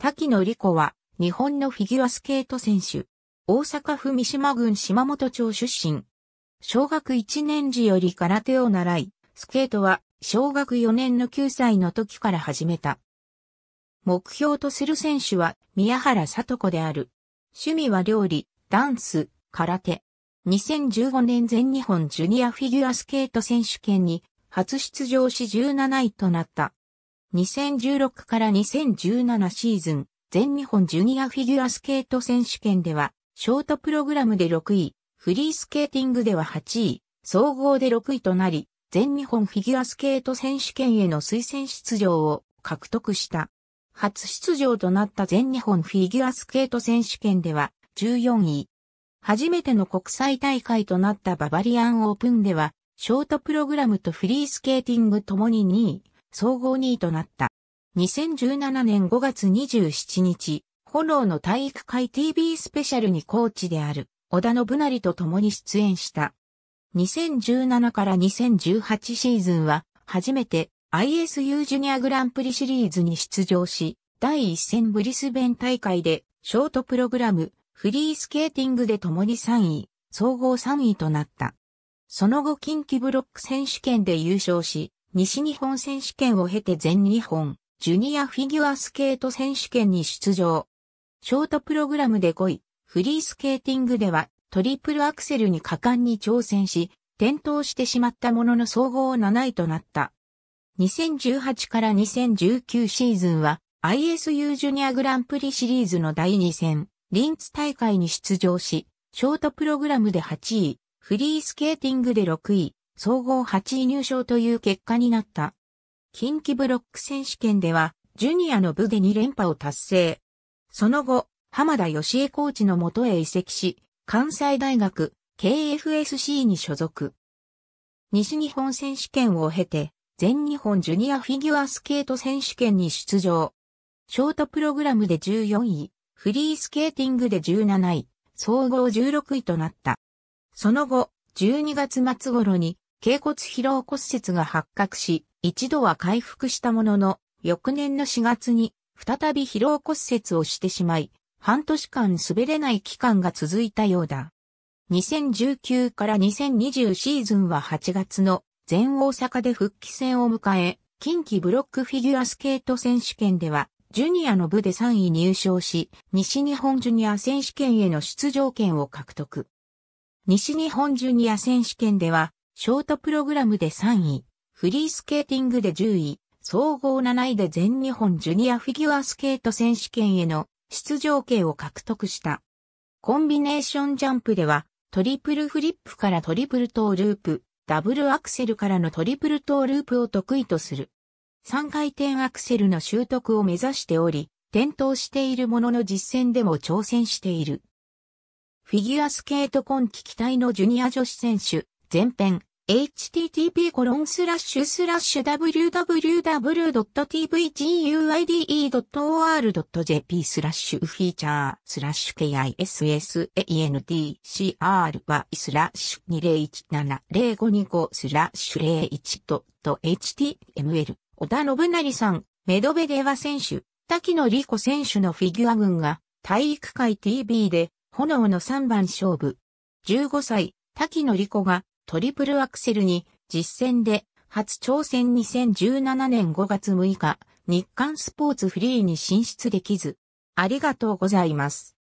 滝野理子は、日本のフィギュアスケート選手。大阪府三島郡島本町出身。小学1年時より空手を習い、スケートは小学4年の9歳の時から始めた。目標とする選手は宮原里子である。趣味は料理、ダンス、空手。2015年全日本ジュニアフィギュアスケート選手権に初出場し17位となった。2016から2017シーズン、全日本ジュニアフィギュアスケート選手権では、ショートプログラムで6位、フリースケーティングでは8位、総合で6位となり、全日本フィギュアスケート選手権への推薦出場を獲得した。初出場となった全日本フィギュアスケート選手権では14位。初めての国際大会となったババリアンオープンでは、ショートプログラムとフリースケーティングともに2位、総合2位となった。2017年5月27日、炎の体育会 TV スペシャルにコーチである、織田信成と共に出演した。2017から2018シーズンは、初めて ISU ジュニアグランプリシリーズに出場し、第1戦ブリスベン大会で、ショートプログラム、フリースケーティングで共に3位、総合3位となった。その後近畿ブロック選手権で優勝し、西日本選手権を経て全日本、ジュニアフィギュアスケート選手権に出場。ショートプログラムで5位、フリースケーティングではトリプルアクセルに果敢に挑戦し、転倒してしまったものの総合7位となった。2018から2019シーズンは ISU ジュニアグランプリシリーズの第2戦、リンツ大会に出場し、ショートプログラムで8位、フリースケーティングで6位、総合8位入賞という結果になった。近畿ブロック選手権では、ジュニアの部で2連覇を達成。その後、浜田義恵コーチのもとへ移籍し、関西大学 KFSC に所属。西日本選手権を経て、全日本ジュニアフィギュアスケート選手権に出場。ショートプログラムで14位、フリースケーティングで17位、総合16位となった。その後、12月末頃に頸骨疲労骨折が発覚し、一度は回復したものの、翌年の4月に再び疲労骨折をしてしまい、半年間滑れない期間が続いたようだ。2019から2020シーズンは8月の全大阪で復帰戦を迎え、近畿ブロックフィギュアスケート選手権では、ジュニアの部で3位入賞し、西日本ジュニア選手権への出場権を獲得。西日本ジュニア選手権では、ショートプログラムで3位、フリースケーティングで10位、総合7位で全日本ジュニアフィギュアスケート選手権への出場権を獲得した。コンビネーションジャンプでは、トリプルフリップからトリプルトーループ、ダブルアクセルからのトリプルトーループを得意とする。3回転アクセルの習得を目指しており、転倒しているものの実戦でも挑戦している。フィギュアスケート今季期待のジュニア女子選手、前編、http://www.tvguide.or.jp スラッシュフィーチャースラッシュ kissaentcr スラッシュ20170525スラッシュ 01.html 小田信成さん、メドベデワ選手、滝野理子選手のフィギュア軍が体育会 TV で炎の3番勝負。15歳、滝野理子がトリプルアクセルに実戦で初挑戦2017年5月6日日刊スポーツフリーに進出できず。ありがとうございます。